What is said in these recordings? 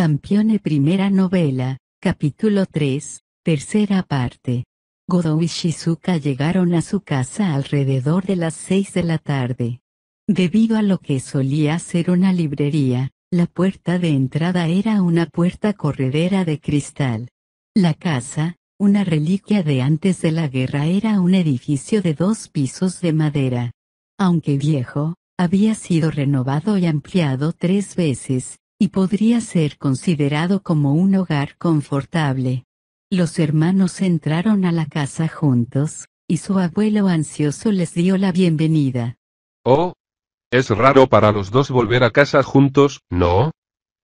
Y Primera novela, capítulo 3, tercera parte. Godou y Shizuka llegaron a su casa alrededor de las 6 de la tarde. Debido a lo que solía ser una librería, la puerta de entrada era una puerta corredera de cristal. La casa, una reliquia de antes de la guerra, era un edificio de dos pisos de madera. Aunque viejo, había sido renovado y ampliado tres veces, y podría ser considerado como un hogar confortable. Los hermanos entraron a la casa juntos, y su abuelo ansioso les dio la bienvenida. Oh, es raro para los dos volver a casa juntos, ¿no?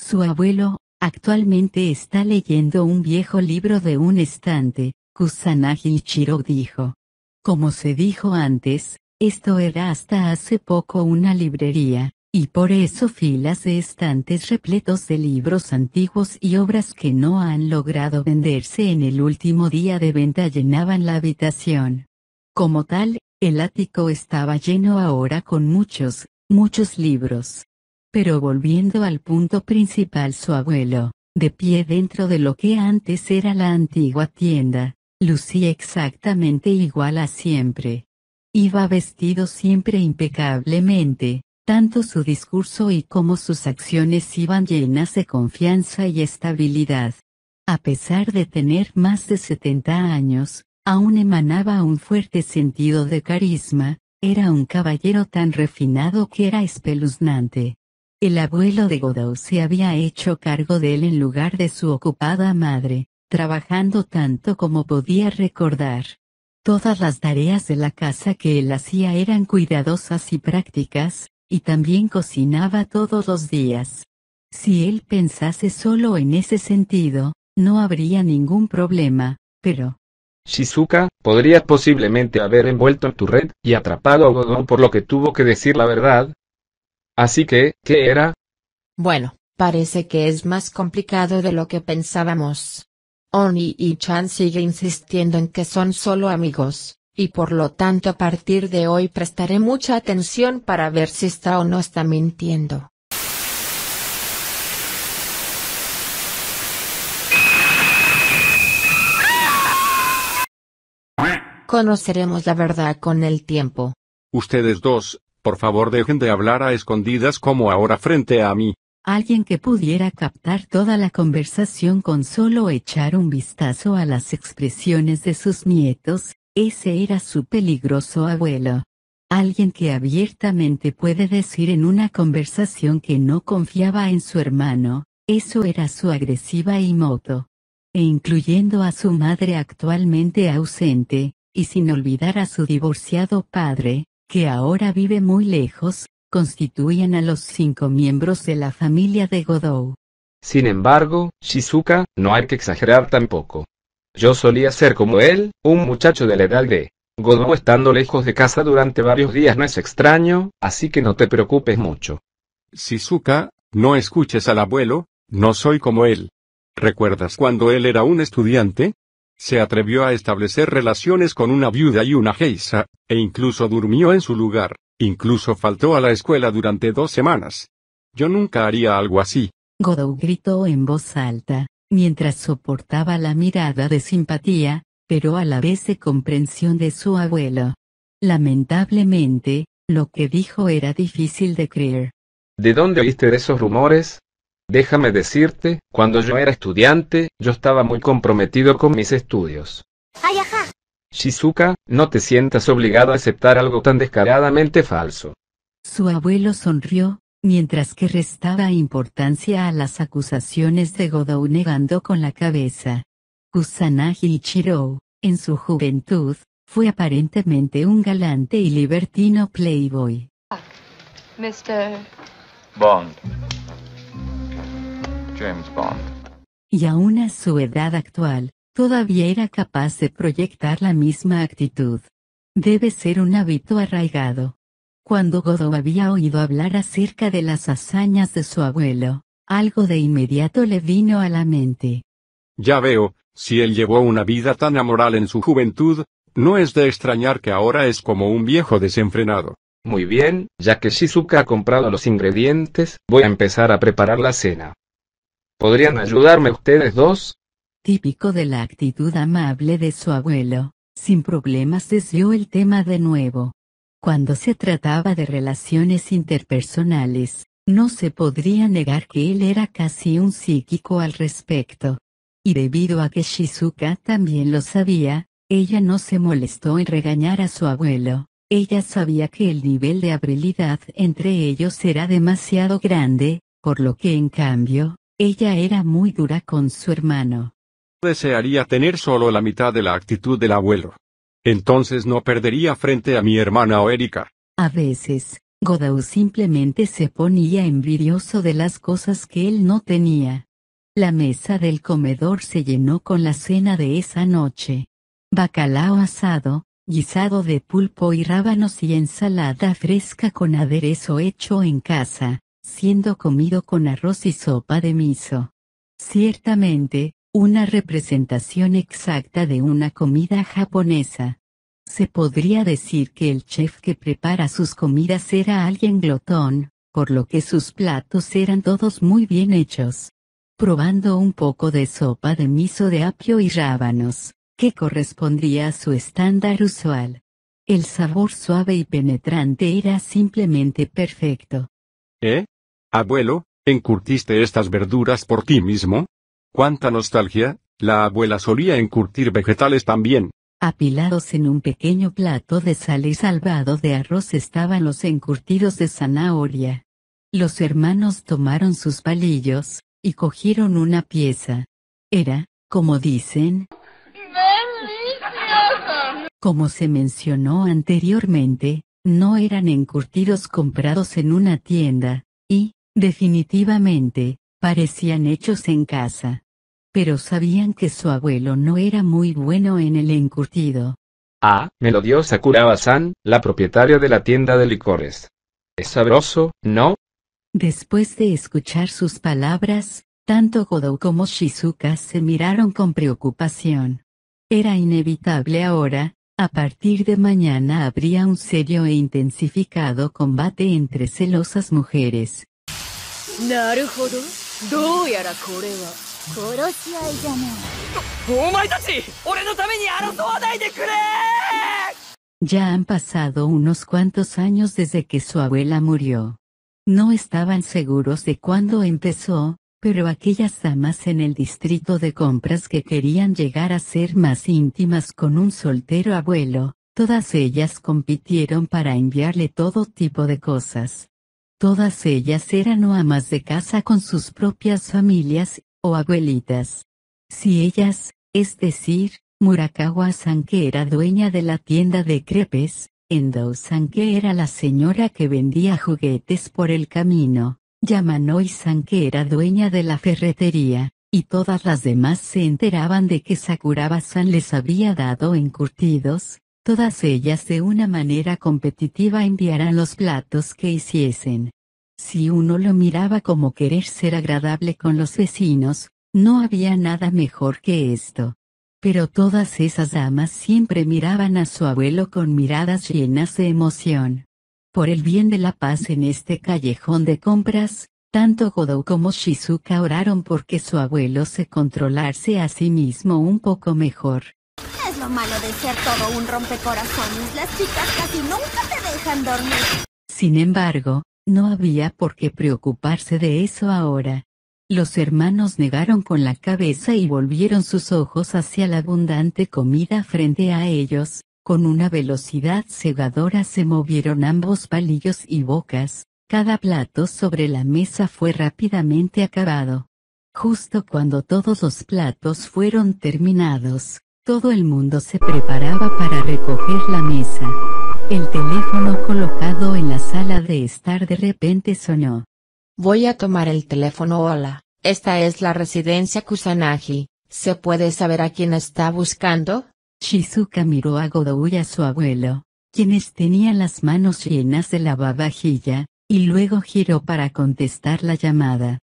Su abuelo, actualmente está leyendo un viejo libro de un estante, Kusanagi Ichiro dijo. Como se dijo antes, esto era hasta hace poco una librería, y por eso filas de estantes repletos de libros antiguos y obras que no han logrado venderse en el último día de venta llenaban la habitación. Como tal, el ático estaba lleno ahora con muchos, muchos libros. Pero volviendo al punto principal su abuelo, de pie dentro de lo que antes era la antigua tienda, lucía exactamente igual a siempre. Iba vestido siempre impecablemente, tanto su discurso y como sus acciones iban llenas de confianza y estabilidad. A pesar de tener más de 70 años, aún emanaba un fuerte sentido de carisma, era un caballero tan refinado que era espeluznante. El abuelo de Godot se había hecho cargo de él en lugar de su ocupada madre, trabajando tanto como podía recordar. Todas las tareas de la casa que él hacía eran cuidadosas y prácticas, y también cocinaba todos los días. Si él pensase solo en ese sentido, no habría ningún problema, pero... Shizuka, podrías posiblemente haber envuelto tu red y atrapado a Godon por lo que tuvo que decir la verdad. Así que, ¿qué era? Bueno, parece que es más complicado de lo que pensábamos. Oni y Chan sigue insistiendo en que son solo amigos, y por lo tanto a partir de hoy prestaré mucha atención para ver si está o no está mintiendo. Conoceremos la verdad con el tiempo. Ustedes dos, por favor dejen de hablar a escondidas como ahora frente a mí. Alguien que pudiera captar toda la conversación con solo echar un vistazo a las expresiones de sus nietos, ese era su peligroso abuelo. Alguien que abiertamente puede decir en una conversación que no confiaba en su hermano, eso era su agresiva y moto. E incluyendo a su madre actualmente ausente, y sin olvidar a su divorciado padre, que ahora vive muy lejos, constituían a los cinco miembros de la familia de Godou. Sin embargo, Shizuka, no hay que exagerar tampoco. Yo solía ser como él, un muchacho de la edad de Godou estando lejos de casa durante varios días no es extraño, así que no te preocupes mucho. Shizuka, no escuches al abuelo, no soy como él. ¿Recuerdas cuando él era un estudiante? Se atrevió a establecer relaciones con una viuda y una geisa, e incluso durmió en su lugar, incluso faltó a la escuela durante dos semanas. Yo nunca haría algo así. Godou gritó en voz alta mientras soportaba la mirada de simpatía, pero a la vez de comprensión de su abuelo. Lamentablemente, lo que dijo era difícil de creer. ¿De dónde oíste esos rumores? Déjame decirte, cuando yo era estudiante, yo estaba muy comprometido con mis estudios. Ay, ajá. Shizuka, no te sientas obligado a aceptar algo tan descaradamente falso. Su abuelo sonrió, mientras que restaba importancia a las acusaciones de Godou negando con la cabeza. Kusanagi Ichiro, en su juventud, fue aparentemente un galante y libertino playboy. Mr. Bond. James Bond. Y aún a su edad actual, todavía era capaz de proyectar la misma actitud. Debe ser un hábito arraigado. Cuando Godo había oído hablar acerca de las hazañas de su abuelo, algo de inmediato le vino a la mente. Ya veo, si él llevó una vida tan amoral en su juventud, no es de extrañar que ahora es como un viejo desenfrenado. Muy bien, ya que Shizuka ha comprado los ingredientes, voy a empezar a preparar la cena. ¿Podrían ayudarme ustedes dos? Típico de la actitud amable de su abuelo, sin problemas desvió el tema de nuevo. Cuando se trataba de relaciones interpersonales, no se podría negar que él era casi un psíquico al respecto. Y debido a que Shizuka también lo sabía, ella no se molestó en regañar a su abuelo. Ella sabía que el nivel de habilidad entre ellos era demasiado grande, por lo que en cambio, ella era muy dura con su hermano. Desearía tener solo la mitad de la actitud del abuelo. Entonces no perdería frente a mi hermana o Erika. A veces, Godau simplemente se ponía envidioso de las cosas que él no tenía. La mesa del comedor se llenó con la cena de esa noche. Bacalao asado, guisado de pulpo y rábanos y ensalada fresca con aderezo hecho en casa, siendo comido con arroz y sopa de miso. Ciertamente, una representación exacta de una comida japonesa. Se podría decir que el chef que prepara sus comidas era alguien glotón, por lo que sus platos eran todos muy bien hechos. Probando un poco de sopa de miso de apio y rábanos, que correspondía a su estándar usual. El sabor suave y penetrante era simplemente perfecto. ¿Eh? Abuelo, ¿encurtiste estas verduras por ti mismo? ¡Cuánta nostalgia! La abuela solía encurtir vegetales también. Apilados en un pequeño plato de sal y salvado de arroz estaban los encurtidos de zanahoria. Los hermanos tomaron sus palillos, y cogieron una pieza. Era, como dicen, Como se mencionó anteriormente, no eran encurtidos comprados en una tienda, y, definitivamente, Parecían hechos en casa. Pero sabían que su abuelo no era muy bueno en el encurtido. Ah, me lo dio sakuraba san la propietaria de la tienda de licores. Es sabroso, ¿no? Después de escuchar sus palabras, tanto Godou como Shizuka se miraron con preocupación. Era inevitable ahora, a partir de mañana habría un serio e intensificado combate entre celosas mujeres. Ya han pasado unos cuantos años desde que su abuela murió. No estaban seguros de cuándo empezó, pero aquellas damas en el distrito de compras que querían llegar a ser más íntimas con un soltero abuelo, todas ellas compitieron para enviarle todo tipo de cosas, Todas ellas eran o amas de casa con sus propias familias, o abuelitas. Si ellas, es decir, Murakawa que era dueña de la tienda de crepes, Endo que era la señora que vendía juguetes por el camino, Yamanoi que era dueña de la ferretería, y todas las demás se enteraban de que Sakuraba-san les había dado encurtidos, Todas ellas de una manera competitiva enviaran los platos que hiciesen. Si uno lo miraba como querer ser agradable con los vecinos, no había nada mejor que esto. Pero todas esas damas siempre miraban a su abuelo con miradas llenas de emoción. Por el bien de la paz en este callejón de compras, tanto Godou como Shizuka oraron porque su abuelo se controlase a sí mismo un poco mejor malo de ser todo un rompecorazones, las chicas casi nunca te dejan dormir. Sin embargo, no había por qué preocuparse de eso ahora. Los hermanos negaron con la cabeza y volvieron sus ojos hacia la abundante comida frente a ellos, con una velocidad cegadora se movieron ambos palillos y bocas, cada plato sobre la mesa fue rápidamente acabado. Justo cuando todos los platos fueron terminados, todo el mundo se preparaba para recoger la mesa. El teléfono colocado en la sala de estar de repente sonó. Voy a tomar el teléfono hola, esta es la residencia Kusanagi, ¿se puede saber a quién está buscando? Shizuka miró a Godou y a su abuelo, quienes tenían las manos llenas de lavavajilla, y luego giró para contestar la llamada.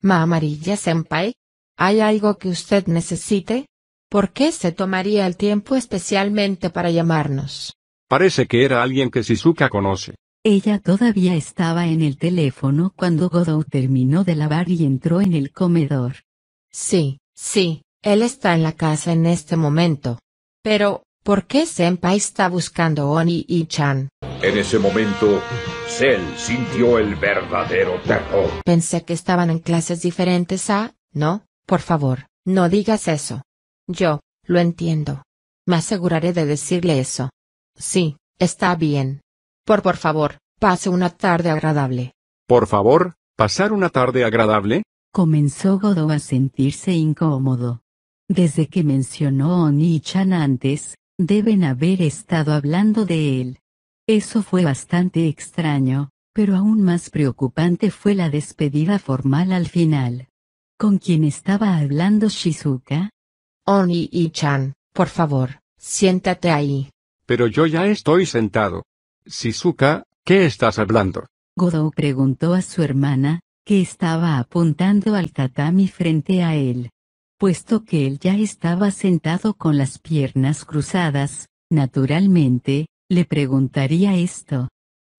Mamarilla senpai, ¿hay algo que usted necesite? ¿Por qué se tomaría el tiempo especialmente para llamarnos? Parece que era alguien que Shizuka conoce. Ella todavía estaba en el teléfono cuando Godou terminó de lavar y entró en el comedor. Sí, sí, él está en la casa en este momento. Pero, ¿por qué Senpai está buscando Oni y Chan? En ese momento, Cell sintió el verdadero terror. Pensé que estaban en clases diferentes a, ¿ah? no, por favor, no digas eso. Yo, lo entiendo. Me aseguraré de decirle eso. Sí, está bien. Por por favor, pase una tarde agradable. Por favor, pasar una tarde agradable. Comenzó Godo a sentirse incómodo. Desde que mencionó Oni-chan antes, deben haber estado hablando de él. Eso fue bastante extraño, pero aún más preocupante fue la despedida formal al final. ¿Con quién estaba hablando Shizuka? Oni y Chan, por favor, siéntate ahí. Pero yo ya estoy sentado. Shizuka, ¿qué estás hablando? Godou preguntó a su hermana, que estaba apuntando al tatami frente a él. Puesto que él ya estaba sentado con las piernas cruzadas, naturalmente, le preguntaría esto.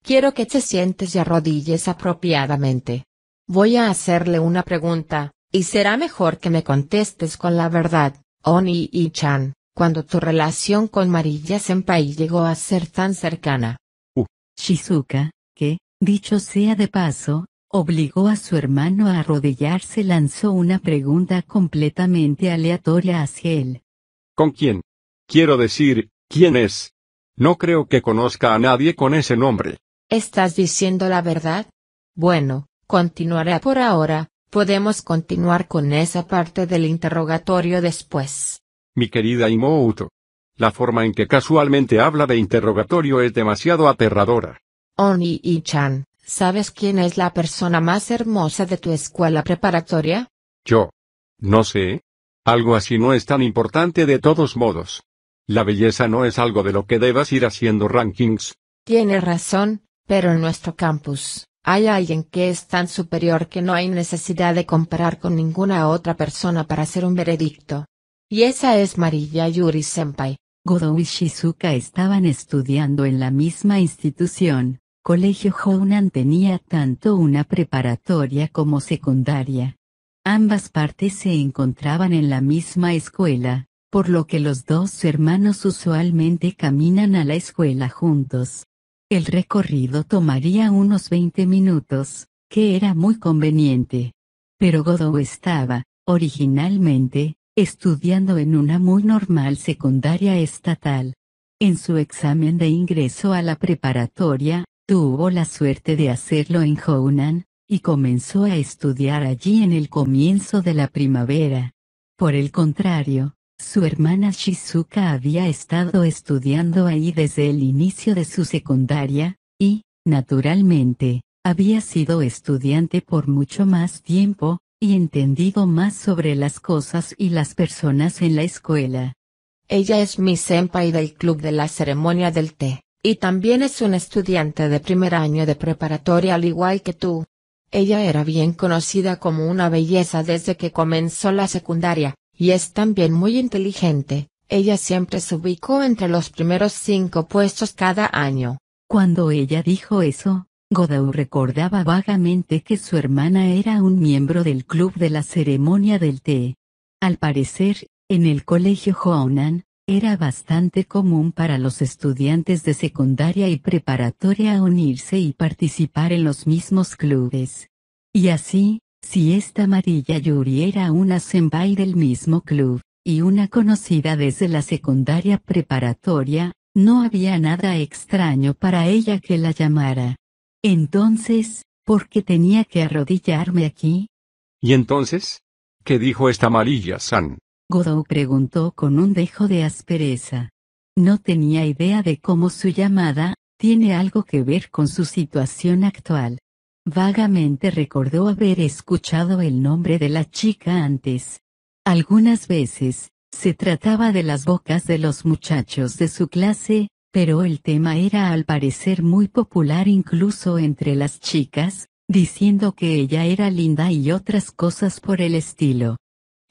Quiero que te sientes y arrodilles apropiadamente. Voy a hacerle una pregunta, y será mejor que me contestes con la verdad. Oni y Chan, cuando tu relación con Marilla Senpai llegó a ser tan cercana. Uh. Shizuka, que, dicho sea de paso, obligó a su hermano a arrodillarse lanzó una pregunta completamente aleatoria hacia él. ¿Con quién? Quiero decir, ¿quién es? No creo que conozca a nadie con ese nombre. ¿Estás diciendo la verdad? Bueno, continuará por ahora, Podemos continuar con esa parte del interrogatorio después. Mi querida Imouto. La forma en que casualmente habla de interrogatorio es demasiado aterradora. Oni y Chan, ¿sabes quién es la persona más hermosa de tu escuela preparatoria? Yo. No sé. Algo así no es tan importante de todos modos. La belleza no es algo de lo que debas ir haciendo rankings. Tienes razón, pero en nuestro campus, hay alguien que es tan superior que no hay necesidad de comparar con ninguna otra persona para hacer un veredicto. Y esa es Mariya Yuri Senpai. Godou y Shizuka estaban estudiando en la misma institución. Colegio Hounan tenía tanto una preparatoria como secundaria. Ambas partes se encontraban en la misma escuela, por lo que los dos hermanos usualmente caminan a la escuela juntos. El recorrido tomaría unos 20 minutos, que era muy conveniente. Pero Godot estaba, originalmente, estudiando en una muy normal secundaria estatal. En su examen de ingreso a la preparatoria, tuvo la suerte de hacerlo en Hounan, y comenzó a estudiar allí en el comienzo de la primavera. Por el contrario, su hermana Shizuka había estado estudiando ahí desde el inicio de su secundaria, y, naturalmente, había sido estudiante por mucho más tiempo, y entendido más sobre las cosas y las personas en la escuela. Ella es mi senpai del club de la ceremonia del té, y también es un estudiante de primer año de preparatoria al igual que tú. Ella era bien conocida como una belleza desde que comenzó la secundaria, y es también muy inteligente, ella siempre se ubicó entre los primeros cinco puestos cada año. Cuando ella dijo eso, Godau recordaba vagamente que su hermana era un miembro del club de la ceremonia del té. Al parecer, en el colegio Honan, era bastante común para los estudiantes de secundaria y preparatoria unirse y participar en los mismos clubes. Y así, si esta amarilla Yuri era una senpai del mismo club, y una conocida desde la secundaria preparatoria, no había nada extraño para ella que la llamara. Entonces, ¿por qué tenía que arrodillarme aquí? ¿Y entonces? ¿Qué dijo esta amarilla San? Godot preguntó con un dejo de aspereza. No tenía idea de cómo su llamada, tiene algo que ver con su situación actual. Vagamente recordó haber escuchado el nombre de la chica antes. Algunas veces, se trataba de las bocas de los muchachos de su clase, pero el tema era al parecer muy popular incluso entre las chicas, diciendo que ella era linda y otras cosas por el estilo.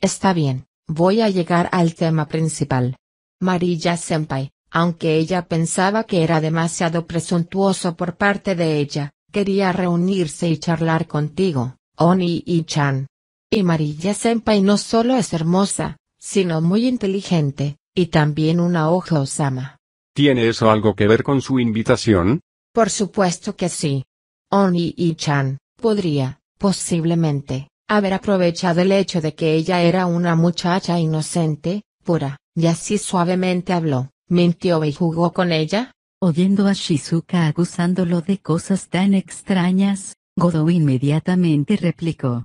Está bien, voy a llegar al tema principal. Marilla Senpai, aunque ella pensaba que era demasiado presuntuoso por parte de ella, quería reunirse y charlar contigo, Oni y Chan. Y Marilla Senpai no solo es hermosa, sino muy inteligente, y también una hoja Osama. ¿Tiene eso algo que ver con su invitación? Por supuesto que sí. Oni y Chan, podría, posiblemente, haber aprovechado el hecho de que ella era una muchacha inocente, pura, y así suavemente habló, mintió y jugó con ella, Oyendo a Shizuka acusándolo de cosas tan extrañas, Godou inmediatamente replicó.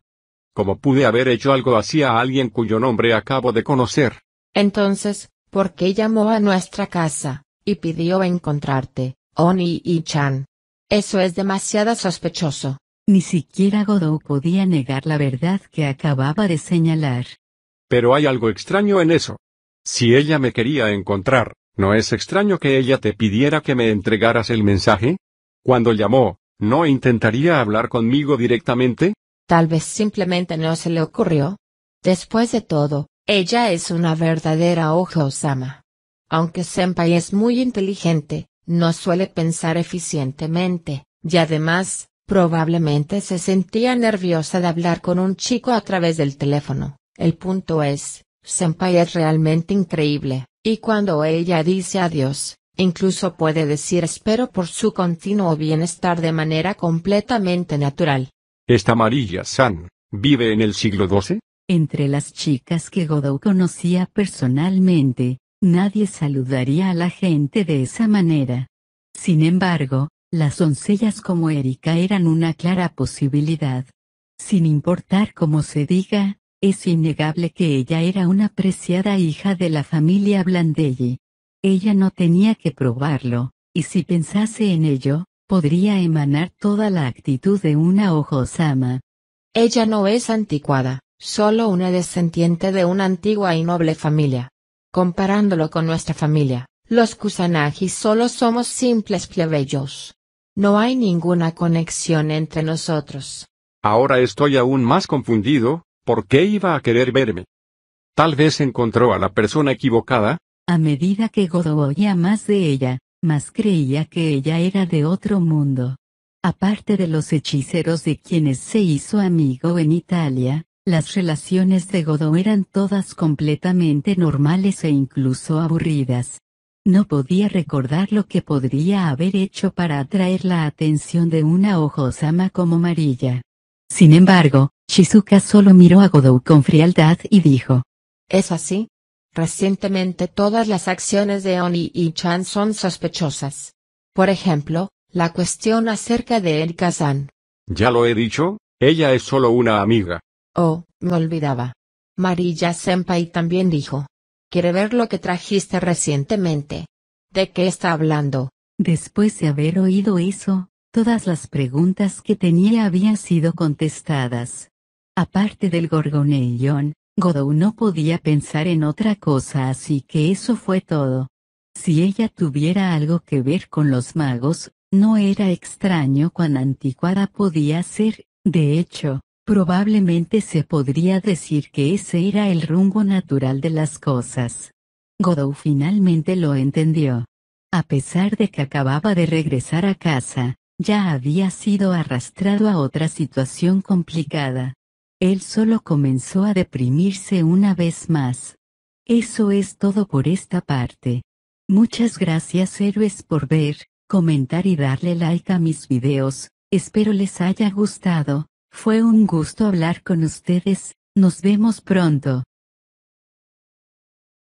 ¿Cómo pude haber hecho algo así a alguien cuyo nombre acabo de conocer? Entonces, ¿por qué llamó a nuestra casa, y pidió encontrarte, Oni y Chan? Eso es demasiado sospechoso. Ni siquiera Godou podía negar la verdad que acababa de señalar. Pero hay algo extraño en eso. Si ella me quería encontrar, ¿No es extraño que ella te pidiera que me entregaras el mensaje? Cuando llamó, ¿no intentaría hablar conmigo directamente? Tal vez simplemente no se le ocurrió. Después de todo, ella es una verdadera hoja Osama. Aunque Senpai es muy inteligente, no suele pensar eficientemente, y además, probablemente se sentía nerviosa de hablar con un chico a través del teléfono. El punto es, Senpai es realmente increíble. Y cuando ella dice adiós, incluso puede decir espero por su continuo bienestar de manera completamente natural. ¿Esta amarilla San vive en el siglo XII? Entre las chicas que Godot conocía personalmente, nadie saludaría a la gente de esa manera. Sin embargo, las doncellas como Erika eran una clara posibilidad. Sin importar cómo se diga, es innegable que ella era una preciada hija de la familia Blandelli. Ella no tenía que probarlo, y si pensase en ello, podría emanar toda la actitud de una ojosama. Ella no es anticuada, solo una descendiente de una antigua y noble familia. Comparándolo con nuestra familia, los Kusanagi solo somos simples plebeyos. No hay ninguna conexión entre nosotros. Ahora estoy aún más confundido, ¿Por qué iba a querer verme? Tal vez encontró a la persona equivocada. A medida que Godo oía más de ella, más creía que ella era de otro mundo. Aparte de los hechiceros de quienes se hizo amigo en Italia, las relaciones de Godo eran todas completamente normales e incluso aburridas. No podía recordar lo que podría haber hecho para atraer la atención de una ojosama como Marilla. Sin embargo, Shizuka solo miró a Godou con frialdad y dijo. Es así. Recientemente todas las acciones de Oni y Chan son sospechosas. Por ejemplo, la cuestión acerca de El Kazan". Ya lo he dicho, ella es solo una amiga. Oh, me olvidaba. Marilla Senpai también dijo. Quiere ver lo que trajiste recientemente. ¿De qué está hablando? Después de haber oído eso, todas las preguntas que tenía habían sido contestadas. Aparte del gorgonellón, Godou no podía pensar en otra cosa así que eso fue todo. Si ella tuviera algo que ver con los magos, no era extraño cuán anticuada podía ser, de hecho, probablemente se podría decir que ese era el rumbo natural de las cosas. Godou finalmente lo entendió. A pesar de que acababa de regresar a casa, ya había sido arrastrado a otra situación complicada. Él solo comenzó a deprimirse una vez más. Eso es todo por esta parte. Muchas gracias héroes por ver, comentar y darle like a mis videos, espero les haya gustado, fue un gusto hablar con ustedes, nos vemos pronto.